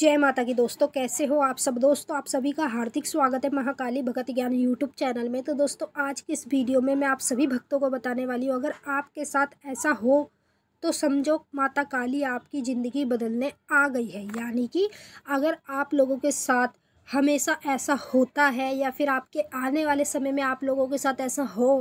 जय माता की दोस्तों कैसे हो आप सब दोस्तों आप सभी का हार्दिक स्वागत है महाकाली भगत ज्ञान यूट्यूब चैनल में तो दोस्तों आज की इस वीडियो में मैं आप सभी भक्तों को बताने वाली हूँ अगर आपके साथ ऐसा हो तो समझो माता काली आपकी ज़िंदगी बदलने आ गई है यानी कि अगर आप लोगों के साथ हमेशा ऐसा होता है या फिर आपके आने वाले समय में आप लोगों के साथ ऐसा हो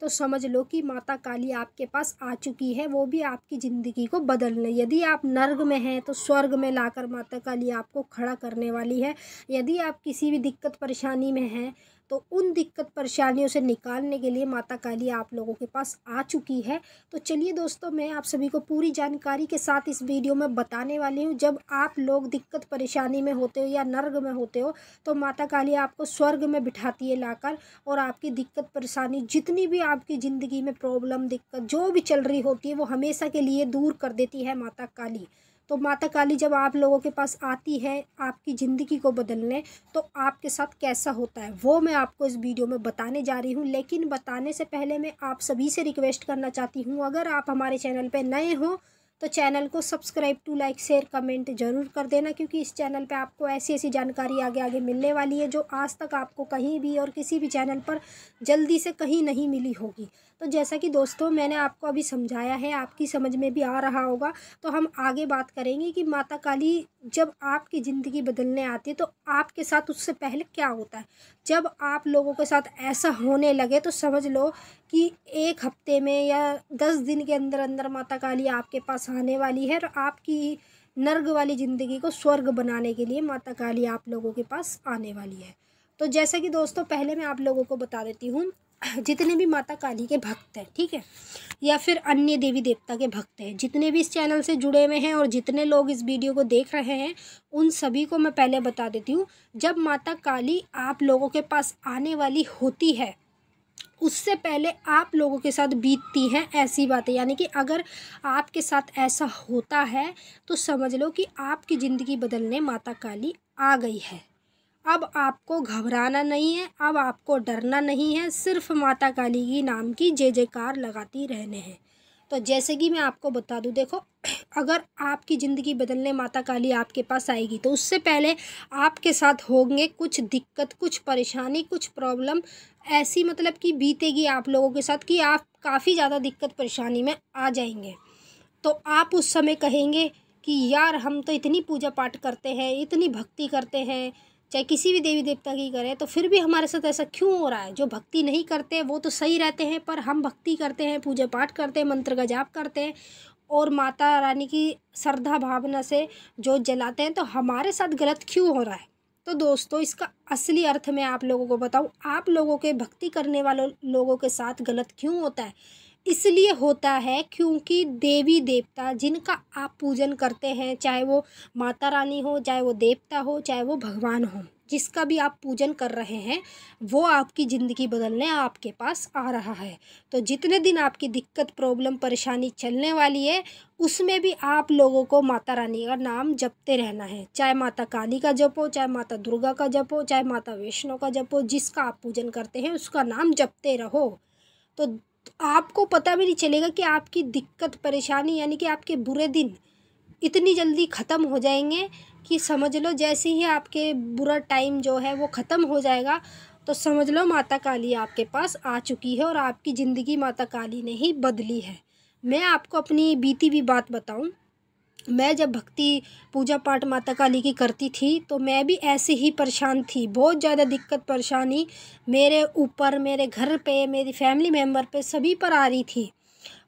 तो समझ लो कि माता काली आपके पास आ चुकी है वो भी आपकी ज़िंदगी को बदलने यदि आप नर्ग में हैं तो स्वर्ग में लाकर माता काली आपको खड़ा करने वाली है यदि आप किसी भी दिक्कत परेशानी में हैं तो उन दिक्कत परेशानियों से निकालने के लिए माता काली आप लोगों के पास आ चुकी है तो चलिए दोस्तों मैं आप सभी को पूरी जानकारी के साथ इस वीडियो में बताने वाली हूँ जब आप लोग दिक्कत परेशानी में होते हो या नर्ग में होते हो तो माता काली आपको स्वर्ग में बिठाती है लाकर और आपकी दिक्कत परेशानी जितनी भी आपकी ज़िंदगी में प्रॉब्लम दिक्कत जो भी चल रही होती है वो हमेशा के लिए दूर कर देती है माता काली तो माता काली जब आप लोगों के पास आती है आपकी ज़िंदगी को बदलने तो आपके साथ कैसा होता है वो मैं आपको इस वीडियो में बताने जा रही हूँ लेकिन बताने से पहले मैं आप सभी से रिक्वेस्ट करना चाहती हूँ अगर आप हमारे चैनल पर नए हों तो चैनल को subscribe to like share comment जरूर कर देना क्योंकि इस चैनल पे आपको ऐसी ऐसी जानकारी आगे आगे मिलने वाली है जो आज तक आपको कहीं भी और किसी भी चैनल पर जल्दी से कहीं नहीं मिली होगी तो जैसा कि दोस्तों मैंने आपको अभी समझाया है आपकी समझ में भी आ रहा होगा तो हम आगे बात करेंगे कि माता काली जब आपकी ज़िंदगी बदलने आती है तो आपके साथ उससे पहले क्या होता है जब आप लोगों के साथ ऐसा होने लगे तो समझ लो कि एक हफ्ते में या दस दिन के अंदर अंदर माता काली आपके पास बसाने वाली है और आपकी नर्ग वाली ज़िंदगी को स्वर्ग बनाने के लिए माता काली आप लोगों के पास आने वाली है तो जैसा कि दोस्तों पहले मैं आप लोगों को बता देती हूँ जितने भी माता काली के भक्त हैं ठीक है या फिर अन्य देवी देवता के भक्त हैं जितने भी इस चैनल से जुड़े हुए हैं और जितने लोग इस वीडियो को देख रहे हैं उन सभी को मैं पहले बता देती हूँ जब माता काली आप लोगों के पास आने वाली होती है उससे पहले आप लोगों के साथ बीतती हैं ऐसी बातें यानी कि अगर आपके साथ ऐसा होता है तो समझ लो कि आपकी ज़िंदगी बदलने माता काली आ गई है अब आपको घबराना नहीं है अब आपको डरना नहीं है सिर्फ माता काली की नाम की जय जयकार लगाती रहने हैं तो जैसे कि मैं आपको बता दूँ देखो अगर आपकी ज़िंदगी बदलने माता काली आपके पास आएगी तो उससे पहले आपके साथ होंगे कुछ दिक्कत कुछ परेशानी कुछ प्रॉब्लम ऐसी मतलब कि बीतेगी आप लोगों के साथ कि आप काफ़ी ज़्यादा दिक्कत परेशानी में आ जाएंगे तो आप उस समय कहेंगे कि यार हम तो इतनी पूजा पाठ करते हैं इतनी भक्ति करते हैं चाहे किसी भी देवी देवता की करें तो फिर भी हमारे साथ ऐसा क्यों हो रहा है जो भक्ति नहीं करते वो तो सही रहते हैं पर हम भक्ति करते हैं पूजा पाठ करते हैं मंत्र का जाप करते हैं और माता रानी की श्रद्धा भावना से जो जलाते हैं तो हमारे साथ गलत क्यों हो रहा है तो दोस्तों इसका असली अर्थ मैं आप लोगों को बताऊं आप लोगों के भक्ति करने वालों लोगों के साथ गलत क्यों होता है इसलिए होता है क्योंकि देवी देवता जिनका आप पूजन करते हैं चाहे वो माता रानी हो चाहे वो देवता हो चाहे वो भगवान हो जिसका भी आप पूजन कर रहे हैं वो आपकी ज़िंदगी बदलने आपके पास आ रहा है तो जितने दिन आपकी दिक्कत प्रॉब्लम परेशानी चलने वाली है उसमें भी आप लोगों को माता रानी का नाम जपते रहना है चाहे माता काली का जप हो चाहे माता दुर्गा का जप हो चाहे माता वैष्णो का जप हो जिसका आप पूजन करते हैं उसका नाम जपते रहो तो आपको पता भी नहीं चलेगा कि आपकी दिक्कत परेशानी यानी कि आपके बुरे दिन इतनी जल्दी ख़त्म हो जाएंगे कि समझ लो जैसे ही आपके बुरा टाइम जो है वो ख़त्म हो जाएगा तो समझ लो माता काली आपके पास आ चुकी है और आपकी ज़िंदगी माता काली ने ही बदली है मैं आपको अपनी बीती हुई बात बताऊं मैं जब भक्ति पूजा पाठ माता काली की करती थी तो मैं भी ऐसे ही परेशान थी बहुत ज़्यादा दिक्कत परेशानी मेरे ऊपर मेरे घर पे मेरी फैमिली मेम्बर पे सभी पर आ रही थी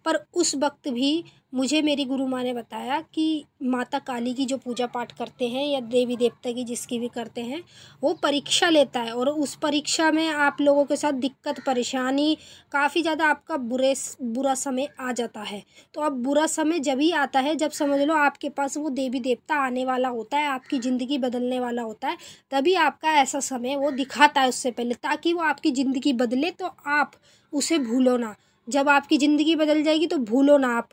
पर उस वक्त भी मुझे मेरी गुरु माँ ने बताया कि माता काली की जो पूजा पाठ करते हैं या देवी देवता की जिसकी भी करते हैं वो परीक्षा लेता है और उस परीक्षा में आप लोगों के साथ दिक्कत परेशानी काफ़ी ज़्यादा आपका बुरे बुरा समय आ जाता है तो अब बुरा समय जब ही आता है जब समझ लो आपके पास वो देवी देवता आने वाला होता है आपकी ज़िंदगी बदलने वाला होता है तभी आपका ऐसा समय वो दिखाता है उससे पहले ताकि वो आपकी ज़िंदगी बदले तो आप उसे भूलो ना जब आपकी ज़िंदगी बदल जाएगी तो भूलो ना आप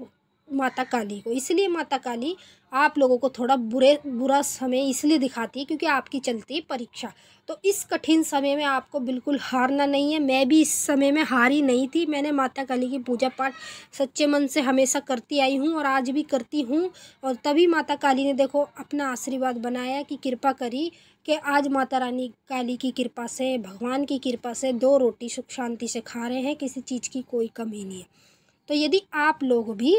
माता काली को इसलिए माता काली आप लोगों को थोड़ा बुरे बुरा समय इसलिए दिखाती है क्योंकि आपकी चलती है परीक्षा तो इस कठिन समय में आपको बिल्कुल हारना नहीं है मैं भी इस समय में हारी नहीं थी मैंने माता काली की पूजा पाठ सच्चे मन से हमेशा करती आई हूँ और आज भी करती हूँ और तभी माता काली ने देखो अपना आशीर्वाद बनाया कि कृपा करी कि आज माता रानी काली की कृपा से भगवान की कृपा से दो रोटी सुख शांति से खा रहे हैं किसी चीज़ की कोई कमी नहीं है तो यदि आप लोग भी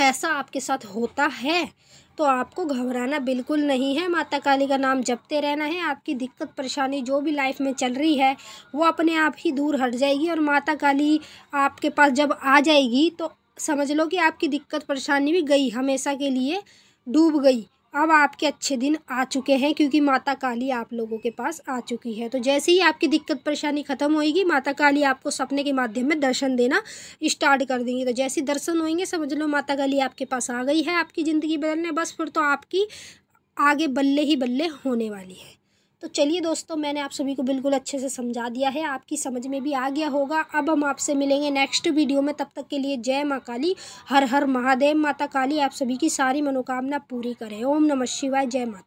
ऐसा आपके साथ होता है तो आपको घबराना बिल्कुल नहीं है माता काली का नाम जपते रहना है आपकी दिक्कत परेशानी जो भी लाइफ में चल रही है वो अपने आप ही दूर हट जाएगी और माता काली आपके पास जब आ जाएगी तो समझ लो कि आपकी दिक्कत परेशानी भी गई हमेशा के लिए डूब गई अब आपके अच्छे दिन आ चुके हैं क्योंकि माता काली आप लोगों के पास आ चुकी है तो जैसे ही आपकी दिक्कत परेशानी खत्म होएगी माता काली आपको सपने के माध्यम में दर्शन देना स्टार्ट कर देंगी तो जैसे दर्शन होएंगे समझ लो माता काली आपके पास आ गई है आपकी ज़िंदगी बदलने बस फिर तो आपकी आगे बल्ले ही बल्ले होने वाली है तो चलिए दोस्तों मैंने आप सभी को बिल्कुल अच्छे से समझा दिया है आपकी समझ में भी आ गया होगा अब हम आपसे मिलेंगे नेक्स्ट वीडियो में तब तक के लिए जय माँ काली हर हर महादेव माता काली आप सभी की सारी मनोकामना पूरी करें ओम नमः शिवाय जय माता